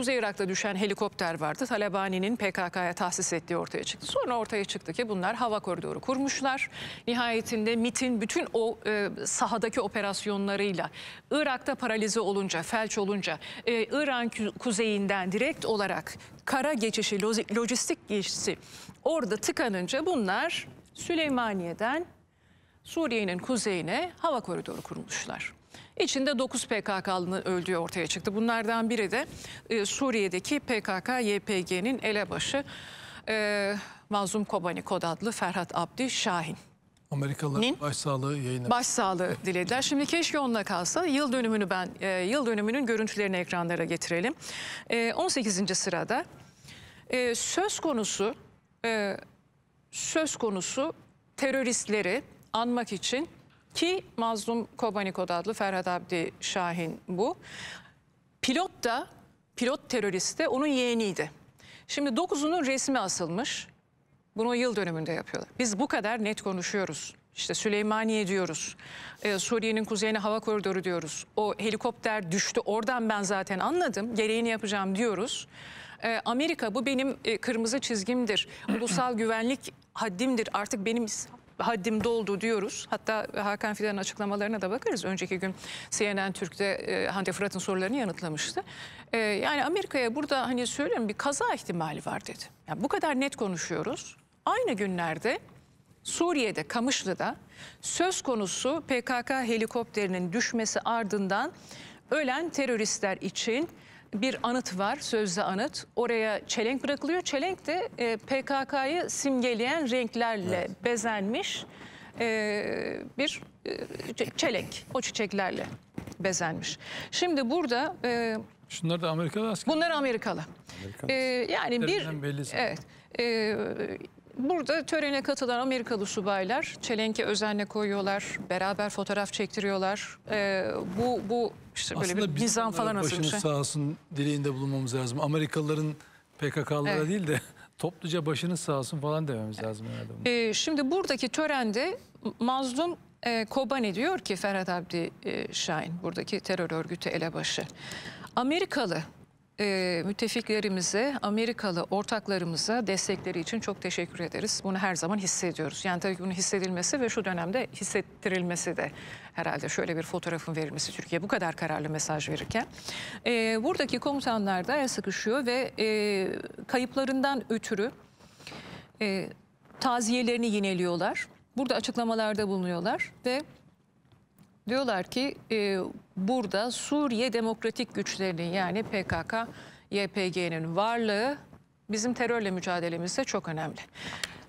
Kuzey Irak'ta düşen helikopter vardı. Talebani'nin PKK'ya tahsis ettiği ortaya çıktı. Sonra ortaya çıktı ki bunlar hava koridoru kurmuşlar. Nihayetinde MIT'in bütün o e, sahadaki operasyonlarıyla Irak'ta paralize olunca, felç olunca e, İran kuzeyinden direkt olarak kara geçişi, lojistik geçişi orada tıkanınca bunlar Süleymaniye'den Suriye'nin kuzeyine hava koridoru kurmuşlar. İçinde 9 PKK'lının öldüğü ortaya çıktı. Bunlardan biri de e, Suriye'deki PKK-YPG'nin elebaşı e, Mazlum Kobani Kod adlı Ferhat Abdi Şahin. Amerikalılar Nin? başsağlığı yayınladı. Başsağlığı dilediler. Şimdi keşke onunla kalsa. Yıl dönümünü ben, e, yıl dönümünün görüntülerini ekranlara getirelim. E, 18. sırada e, söz konusu e, söz konusu teröristleri anmak için ki Mazlum Kobanikoda adlı Ferhat Abdi Şahin bu. Pilot da, pilot terörist de onun yeğeniydi. Şimdi dokuzunun resmi asılmış. Bunu yıl dönümünde yapıyorlar. Biz bu kadar net konuşuyoruz. İşte Süleymaniye diyoruz. Ee, Suriye'nin kuzeyine hava koridoru diyoruz. O helikopter düştü. Oradan ben zaten anladım. Gereğini yapacağım diyoruz. Ee, Amerika bu benim e, kırmızı çizgimdir. Ulusal güvenlik haddimdir. Artık benim haddim doldu diyoruz. Hatta Hakan Fidan'ın açıklamalarına da bakarız. Önceki gün CNN Türk'te e, Hande Fırat'ın sorularını yanıtlamıştı. E, yani Amerika'ya burada hani söylüyorum bir kaza ihtimali var dedi. Yani bu kadar net konuşuyoruz. Aynı günlerde Suriye'de Kamışlı'da söz konusu PKK helikopterinin düşmesi ardından ölen teröristler için bir anıt var, sözde anıt. Oraya çelenk bırakılıyor. Çelenk de e, PKK'yı simgeleyen renklerle evet. bezenmiş e, bir e, çelenk. O çiçeklerle bezenmiş. Şimdi burada... E, Şunlar da Amerikalı asker. Bunlar Amerikalı. Amerikalı. E, yani bir... Belli evet. E, Burada törene katılan Amerikalı subaylar çelenke özenle koyuyorlar, beraber fotoğraf çektiriyorlar. Ee, bu bu işte böyle Aslında bir nizam falan nasıl bir şey? sağ olsun dileğinde bulunmamız lazım. Amerikalıların PKK'lara evet. değil de topluca başınız sağ olsun falan dememiz lazım herhalde. Ee, şimdi buradaki törende mazlum e, Kobani diyor ki Ferhat Abdi e, Şahin buradaki terör örgütü elebaşı. Amerikalı e, müttefiklerimize, Amerikalı ortaklarımıza destekleri için çok teşekkür ederiz. Bunu her zaman hissediyoruz. Yani tabii bunun hissedilmesi ve şu dönemde hissettirilmesi de herhalde şöyle bir fotoğrafın verilmesi Türkiye bu kadar kararlı mesaj verirken. E, buradaki komutanlar da sıkışıyor ve e, kayıplarından ötürü e, taziyelerini yineliyorlar. Burada açıklamalarda bulunuyorlar ve Diyorlar ki e, burada Suriye demokratik güçlerinin yani PKK, YPG'nin varlığı bizim terörle mücadelemizde çok önemli.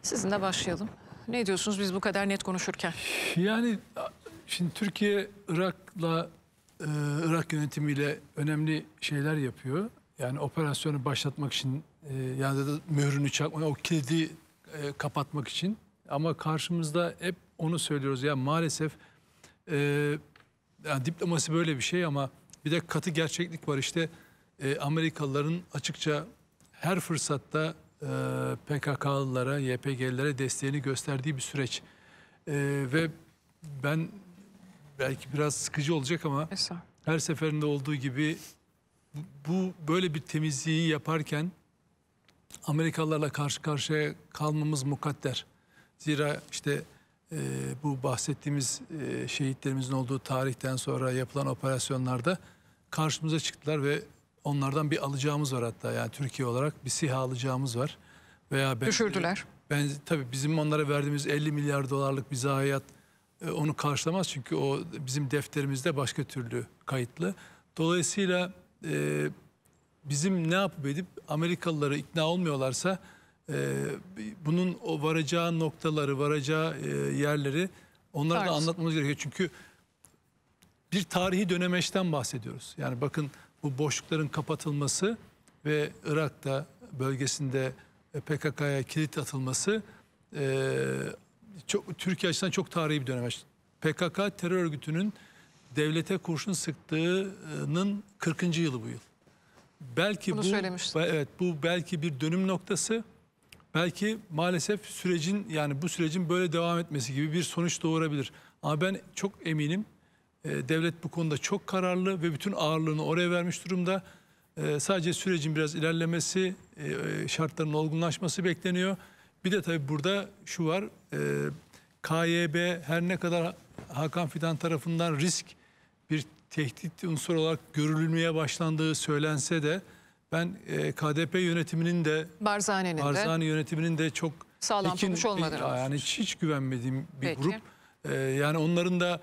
Sizinle başlayalım. Ne diyorsunuz biz bu kadar net konuşurken? Yani şimdi Türkiye Irak'la e, Irak yönetimiyle önemli şeyler yapıyor. Yani operasyonu başlatmak için e, yani da mührünü çakmak, o kilidi e, kapatmak için. Ama karşımızda hep onu söylüyoruz. Ya yani maalesef e, yani diplomasi böyle bir şey ama bir de katı gerçeklik var işte e, Amerikalıların açıkça her fırsatta e, PKK'lılara, YPG'lilere desteğini gösterdiği bir süreç. E, ve ben belki biraz sıkıcı olacak ama her seferinde olduğu gibi bu böyle bir temizliği yaparken Amerikalılarla karşı karşıya kalmamız mukadder. Zira işte e, bu bahsettiğimiz e, şehitlerimizin olduğu tarihten sonra yapılan operasyonlarda karşımıza çıktılar ve onlardan bir alacağımız var hatta yani Türkiye olarak bir siha alacağımız var. Veya ben, Düşürdüler. Ben tabii bizim onlara verdiğimiz 50 milyar dolarlık bir zayiat e, onu karşılamaz çünkü o bizim defterimizde başka türlü kayıtlı. Dolayısıyla e, bizim ne yapıp edip Amerikalıları ikna olmuyorlarsa ee, bunun o varacağı noktaları, varacağı e, yerleri onları da anlatmamız gerekiyor. Çünkü bir tarihi dönemeçten bahsediyoruz. Yani bakın bu boşlukların kapatılması ve Irak'ta bölgesinde e, PKK'ya kilit atılması e, çok, Türkiye açısından çok tarihi bir dönemeç. PKK terör örgütünün devlete kurşun sıktığının 40. yılı bu yıl. Belki Bunu bu evet bu belki bir dönüm noktası belki maalesef sürecin yani bu sürecin böyle devam etmesi gibi bir sonuç doğurabilir. Ama ben çok eminim e, devlet bu konuda çok kararlı ve bütün ağırlığını oraya vermiş durumda. E, sadece sürecin biraz ilerlemesi, e, şartların olgunlaşması bekleniyor. Bir de tabii burada şu var, e, KYB her ne kadar Hakan Fidan tarafından risk bir tehdit unsuru olarak görülmeye başlandığı söylense de ben e, KDP yönetiminin de Barzani'nin Barzani de yönetiminin de çok sağlam ekin, tutmuş olmadığını e, yani hiç, hiç güvenmediğim bir Peki. grup. E, yani onların da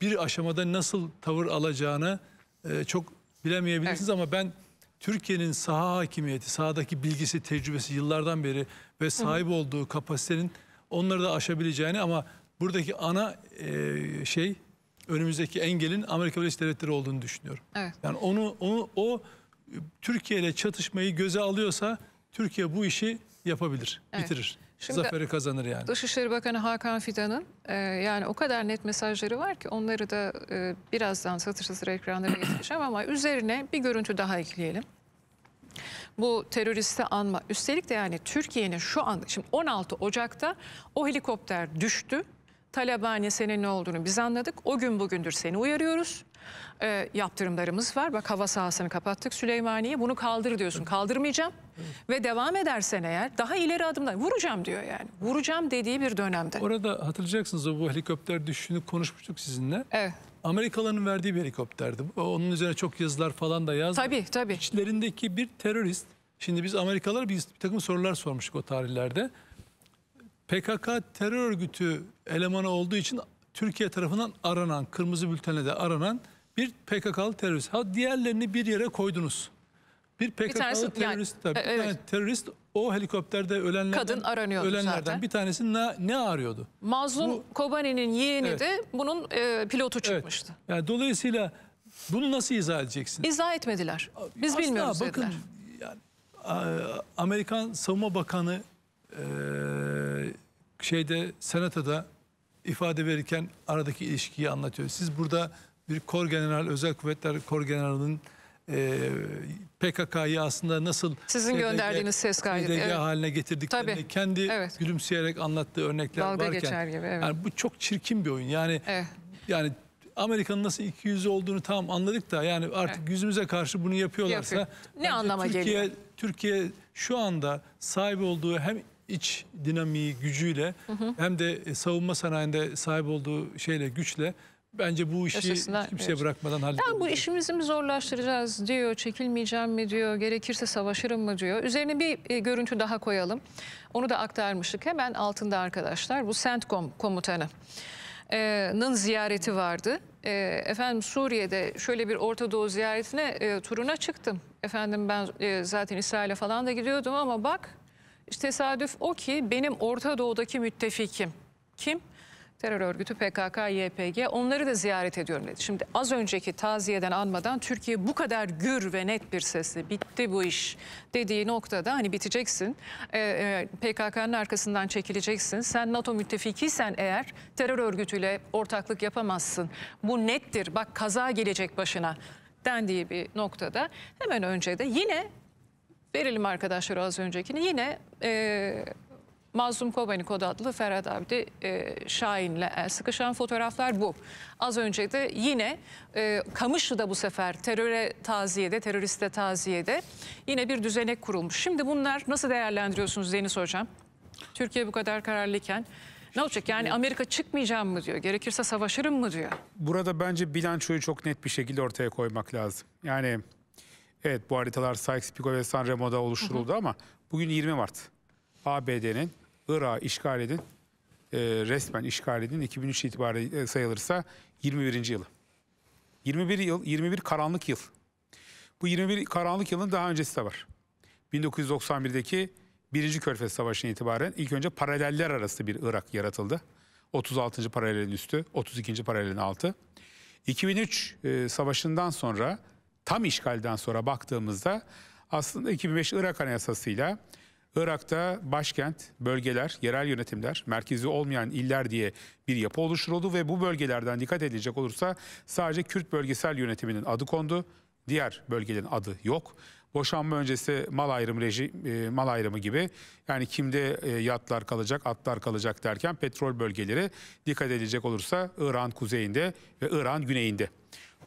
bir aşamada nasıl tavır alacağını e, çok bilemeyebilirsiniz evet. ama ben Türkiye'nin saha hakimiyeti, sahadaki bilgisi, tecrübesi yıllardan beri ve sahip Hı -hı. olduğu kapasitenin onları da aşabileceğini ama buradaki ana e, şey önümüzdeki engelin Amerika Birleşik Devletleri olduğunu düşünüyorum. Evet. Yani onu, onu o Türkiye ile çatışmayı göze alıyorsa Türkiye bu işi yapabilir, evet. bitirir. Şimdi Zaferi kazanır yani. Dışişleri Bakanı Hakan Fidan'ın e, yani o kadar net mesajları var ki onları da e, birazdan satış hazır ekranlara getireceğim ama üzerine bir görüntü daha ekleyelim. Bu teröriste anma. Üstelik de yani Türkiye'nin şu an, şimdi 16 Ocak'ta o helikopter düştü talebane senin ne olduğunu biz anladık. O gün bugündür seni uyarıyoruz. E, yaptırımlarımız var. Bak hava sahasını kapattık Süleymaniye. Bunu kaldır diyorsun. Kaldırmayacağım. Ve devam edersen eğer daha ileri adımlar vuracağım diyor yani. Vuracağım dediği bir dönemde. Orada hatırlayacaksınız o bu helikopter düşüşünü konuşmuştuk sizinle. Evet. Amerikalıların verdiği bir helikopterdi. Onun üzerine çok yazılar falan da yazdı. Tabii tabii. İçlerindeki bir terörist. Şimdi biz Amerikalılar bir takım sorular sormuştuk o tarihlerde. PKK terör örgütü elemanı olduğu için Türkiye tarafından aranan, kırmızı bültenle de aranan bir PKK'lı terörist. Ha diğerlerini bir yere koydunuz. Bir PKK'lı terörist yani, tabii. E, evet. Bir terörist o helikopterde ölenlerden, Kadın ölenlerden bir tanesi ne, ne arıyordu? Mazlum Kobani'nin yeğeni evet. de bunun e, pilotu çıkmıştı. Evet. Yani dolayısıyla bunu nasıl izah edeceksin? İzah etmediler. Biz Asla, bilmiyoruz bakın, dediler. Yani, Amerikan Savunma Bakanı e, şeyde senatada ifade verirken aradaki ilişkiyi anlatıyor. Siz burada bir kor general, özel kuvvetler kor generalının e, PKK'yı aslında nasıl sizin SDG, gönderdiğiniz ses kaydı evet. haline getirdiklerini Tabii. kendi evet. gülümseyerek anlattığı örnekler Dalga varken geçer gibi, evet. yani bu çok çirkin bir oyun. Yani evet. yani Amerika'nın nasıl iki 200 olduğunu tam anladık da yani artık evet. yüzümüze karşı bunu yapıyorlarsa Yapıyor. ne anlama Türkiye, geliyor? Türkiye şu anda sahip olduğu hem iç dinamiği, gücüyle hı hı. hem de e, savunma sanayinde sahip olduğu şeyle, güçle Bence bu işi Ötesinden, kimseye evet. bırakmadan halledelim. Yani bu işimizi mi zorlaştıracağız diyor, çekilmeyeceğim mi diyor, gerekirse savaşırım mı diyor. Üzerine bir e, görüntü daha koyalım. Onu da aktarmıştık. Hemen altında arkadaşlar bu CENTCOM komutanının ziyareti vardı. E, efendim Suriye'de şöyle bir Orta Doğu ziyaretine e, turuna çıktım. Efendim ben e, zaten İsrail'e falan da gidiyordum ama bak Tesadüf o ki benim Orta Doğu'daki müttefikim. Kim? Terör örgütü PKK, YPG onları da ziyaret ediyorum dedi. Şimdi az önceki taziyeden anmadan Türkiye bu kadar gür ve net bir sesle bitti bu iş dediği noktada hani biteceksin. Ee, e, e, PKK'nın arkasından çekileceksin. Sen NATO müttefikiysen eğer terör örgütüyle ortaklık yapamazsın. Bu nettir bak kaza gelecek başına dendiği bir noktada hemen önce de yine Verelim arkadaşlar az öncekini. Yine e, Mazlum Kobanikod adlı Ferhat Abdi e, Şahin'le el sıkışan fotoğraflar bu. Az önce de yine e, Kamışlı'da bu sefer teröre taziyede, teröriste taziyede yine bir düzenek kurulmuş. Şimdi bunlar nasıl değerlendiriyorsunuz Deniz Hocam? Türkiye bu kadar kararlıyken ne olacak? Yani Amerika çıkmayacağım mı diyor, gerekirse savaşırım mı diyor. Burada bence bilançoyu çok net bir şekilde ortaya koymak lazım. Yani Evet bu haritalar Sykes-Picot ve San Remo'da oluşturuldu hı hı. ama bugün 20 Mart. ABD'nin Irak'ı işgal edin, e, resmen işgal edin 2003 itibariyle sayılırsa 21. yılı. 21 yıl, 21 karanlık yıl. Bu 21 karanlık yılın daha öncesi de var. 1991'deki Birinci Körfez Savaşı'na itibaren ilk önce paraleller arası bir Irak yaratıldı. 36. paralelin üstü, 32. paralelin altı. 2003 e, savaşından sonra tam işgalden sonra baktığımızda aslında 2005 Irak Anayasası'yla Irak'ta başkent, bölgeler, yerel yönetimler, merkezi olmayan iller diye bir yapı oluşturuldu ve bu bölgelerden dikkat edilecek olursa sadece Kürt bölgesel yönetiminin adı kondu. Diğer bölgelerin adı yok. Boşanma öncesi mal ayrımı rejim, e, mal ayrımı gibi yani kimde e, yatlar kalacak, atlar kalacak derken petrol bölgeleri dikkat edilecek olursa İran kuzeyinde ve İran güneyinde.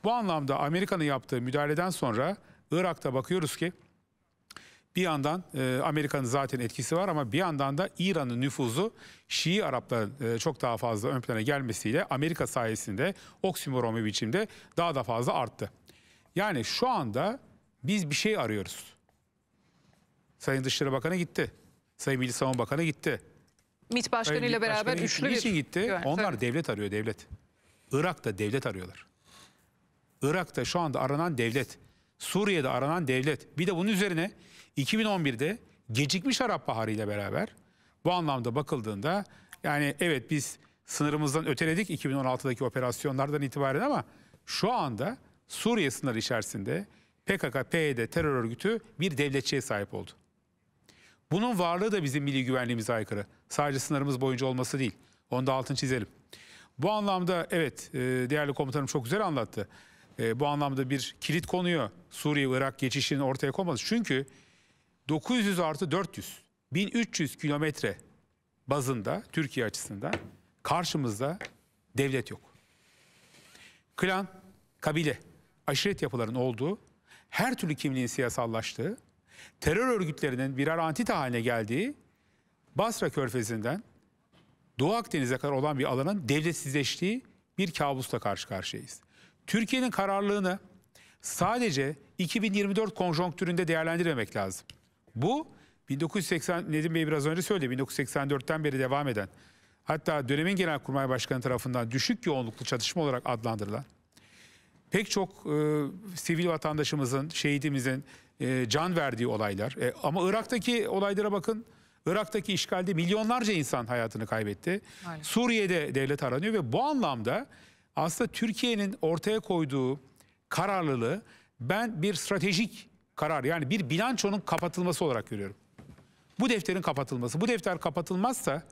Bu anlamda Amerika'nın yaptığı müdahaleden sonra Irak'ta bakıyoruz ki bir yandan e, Amerika'nın zaten etkisi var ama bir yandan da İran'ın nüfuzu Şii Arapların e, çok daha fazla ön plana gelmesiyle Amerika sayesinde oksimoron bir biçimde daha da fazla arttı. Yani şu anda biz bir şey arıyoruz. Sayın Dışişleri Bakanı gitti. Sayın Milli Savunma Bakanı gitti. MİT Başkanı ile beraber üçlü bir... gitti? Güven, Onlar tabii. devlet arıyor devlet. Irak'ta devlet arıyorlar. Irak'ta şu anda aranan devlet, Suriye'de aranan devlet. Bir de bunun üzerine 2011'de gecikmiş Arap Baharı ile beraber bu anlamda bakıldığında yani evet biz sınırımızdan öteledik 2016'daki operasyonlardan itibaren ama şu anda Suriye sınırı içerisinde PKK, PYD terör örgütü bir devletçiye sahip oldu. Bunun varlığı da bizim milli güvenliğimize aykırı. Sadece sınırımız boyunca olması değil. Onu da altını çizelim. Bu anlamda evet e, değerli komutanım çok güzel anlattı e, bu anlamda bir kilit konuyu Suriye Irak geçişinin ortaya konması. Çünkü 900 artı 400 1300 kilometre bazında Türkiye açısından karşımızda devlet yok. Klan, kabile, aşiret yapıların olduğu, her türlü kimliğin siyasallaştığı, terör örgütlerinin birer antite haline geldiği Basra Körfezi'nden Doğu Akdeniz'e kadar olan bir alanın devletsizleştiği bir kabusla karşı karşıyayız. Türkiye'nin kararlılığını sadece 2024 konjonktüründe değerlendirmemek lazım. Bu 1980 Nedim Bey biraz önce söyledi 1984'ten beri devam eden hatta dönemin genel kurmay Başkanı tarafından düşük yoğunluklu çatışma olarak adlandırılan pek çok e, sivil vatandaşımızın, şehidimizin e, can verdiği olaylar. E, ama Irak'taki olaylara bakın. Irak'taki işgalde milyonlarca insan hayatını kaybetti. Aynen. Suriye'de devlet aranıyor ve bu anlamda aslında Türkiye'nin ortaya koyduğu kararlılığı ben bir stratejik karar yani bir bilançonun kapatılması olarak görüyorum. Bu defterin kapatılması. Bu defter kapatılmazsa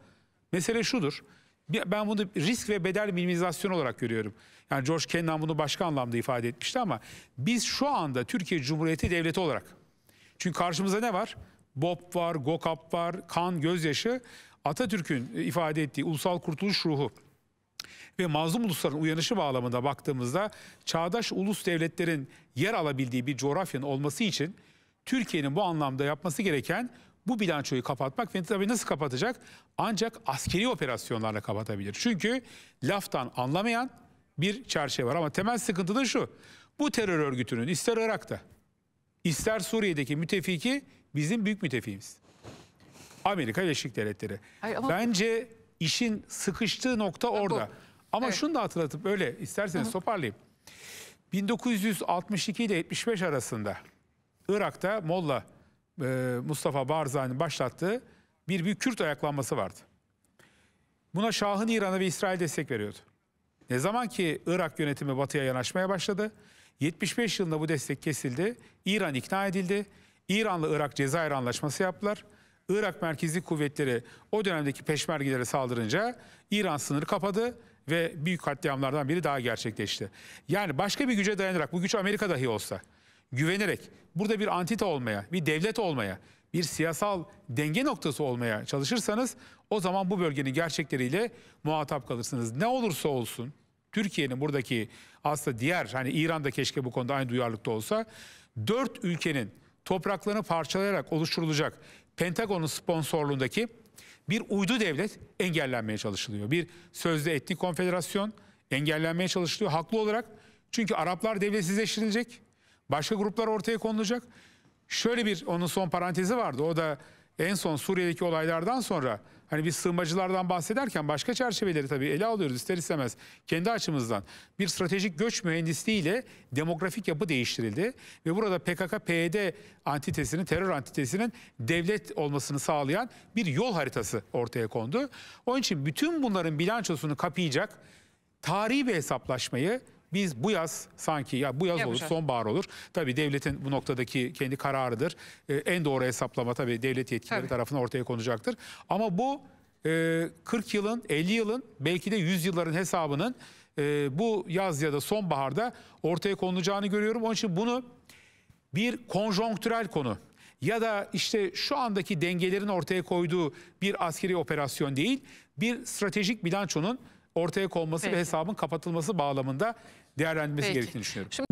mesele şudur. Ben bunu risk ve bedel minimizasyonu olarak görüyorum. Yani George Kennan bunu başka anlamda ifade etmişti ama biz şu anda Türkiye Cumhuriyeti Devleti olarak. Çünkü karşımıza ne var? BOP var, GOKAP var, kan, gözyaşı. Atatürk'ün ifade ettiği ulusal kurtuluş ruhu ve mazlum ulusların uyanışı bağlamında baktığımızda çağdaş ulus devletlerin yer alabildiği bir coğrafyanın olması için Türkiye'nin bu anlamda yapması gereken bu bilançoyu kapatmak ve tabii nasıl kapatacak? Ancak askeri operasyonlarla kapatabilir. Çünkü laftan anlamayan bir çerçeve var ama temel sıkıntı da şu. Bu terör örgütünün ister Irak'ta ister Suriye'deki mütefiki bizim büyük müttefiğimiz. Amerika Birleşik Devletleri. Hayır, ama... Bence İşin sıkıştığı nokta orada. Bu. Ama evet. şunu da hatırlatıp öyle isterseniz Hı. toparlayayım. 1962 ile 75 arasında Irak'ta Molla e, Mustafa Barzani başlattığı bir büyük Kürt ayaklanması vardı. Buna Şah'ın İran'a ve İsrail destek veriyordu. Ne zaman ki Irak yönetimi batıya yanaşmaya başladı, 75 yılında bu destek kesildi, İran ikna edildi, İran'la Irak Cezayir Anlaşması yaptılar. Irak merkezi kuvvetleri o dönemdeki peşmergilere saldırınca İran sınırı kapadı ve büyük katliamlardan biri daha gerçekleşti. Yani başka bir güce dayanarak bu güç Amerika dahi olsa güvenerek burada bir antite olmaya, bir devlet olmaya, bir siyasal denge noktası olmaya çalışırsanız o zaman bu bölgenin gerçekleriyle muhatap kalırsınız. Ne olursa olsun Türkiye'nin buradaki aslında diğer hani İran'da keşke bu konuda aynı duyarlılıkta olsa dört ülkenin topraklarını parçalayarak oluşturulacak Pentagon'un sponsorluğundaki bir uydu devlet engellenmeye çalışılıyor. Bir sözde etnik konfederasyon engellenmeye çalışılıyor haklı olarak. Çünkü Araplar devletsizleştirilecek. Başka gruplar ortaya konulacak. Şöyle bir onun son parantezi vardı. O da en son Suriye'deki olaylardan sonra hani biz sığınmacılardan bahsederken başka çerçeveleri tabii ele alıyoruz ister istemez kendi açımızdan. Bir stratejik göç mühendisliğiyle demografik yapı değiştirildi ve burada PKK-PYD antitesinin, terör antitesinin devlet olmasını sağlayan bir yol haritası ortaya kondu. Onun için bütün bunların bilançosunu kapayacak tarihi bir hesaplaşmayı biz bu yaz sanki ya bu yaz olur, sonbahar olur. Tabii devletin bu noktadaki kendi kararıdır. Ee, en doğru hesaplama tabii devlet yetkileri tabii. tarafından ortaya konacaktır. Ama bu e, 40 yılın, 50 yılın, belki de 100 yılların hesabının e, bu yaz ya da sonbaharda ortaya konulacağını görüyorum. Onun için bunu bir konjonktürel konu ya da işte şu andaki dengelerin ortaya koyduğu bir askeri operasyon değil, bir stratejik bilançonun ortaya konması Peki. ve hesabın kapatılması bağlamında değerlendirmesi Peki. gerektiğini düşünüyorum. Şimdi